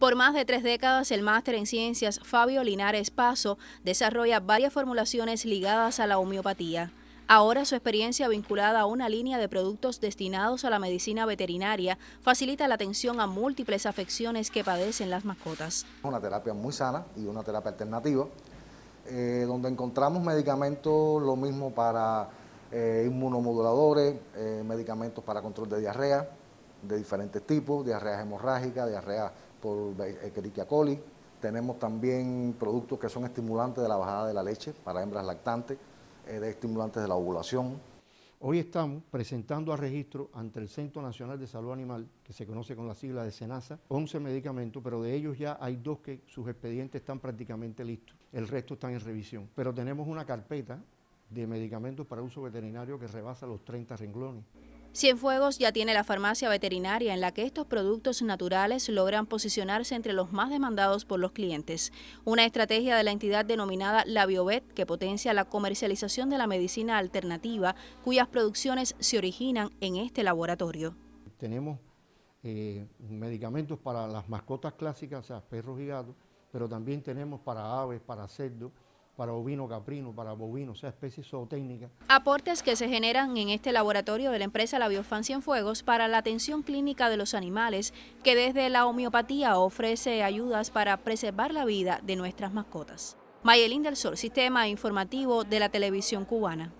Por más de tres décadas, el máster en ciencias Fabio Linares Paso desarrolla varias formulaciones ligadas a la homeopatía. Ahora su experiencia vinculada a una línea de productos destinados a la medicina veterinaria facilita la atención a múltiples afecciones que padecen las mascotas. una terapia muy sana y una terapia alternativa, eh, donde encontramos medicamentos, lo mismo para eh, inmunomoduladores, eh, medicamentos para control de diarrea, de diferentes tipos, diarrea hemorrágicas, diarrea por Escherichia coli. Tenemos también productos que son estimulantes de la bajada de la leche para hembras lactantes, eh, de estimulantes de la ovulación. Hoy estamos presentando a registro ante el Centro Nacional de Salud Animal, que se conoce con la sigla de SENASA, 11 medicamentos, pero de ellos ya hay dos que sus expedientes están prácticamente listos. El resto están en revisión. Pero tenemos una carpeta de medicamentos para uso veterinario que rebasa los 30 renglones. Cienfuegos ya tiene la farmacia veterinaria en la que estos productos naturales logran posicionarse entre los más demandados por los clientes. Una estrategia de la entidad denominada La Biovet que potencia la comercialización de la medicina alternativa cuyas producciones se originan en este laboratorio. Tenemos eh, medicamentos para las mascotas clásicas, o sea, perros y gatos, pero también tenemos para aves, para cerdos, para bovino, caprino, para bovino, sea, especies zootécnicas. Aportes que se generan en este laboratorio de la empresa La Biofancia en Fuegos para la atención clínica de los animales, que desde la homeopatía ofrece ayudas para preservar la vida de nuestras mascotas. Mayelín del Sol, Sistema Informativo de la Televisión Cubana.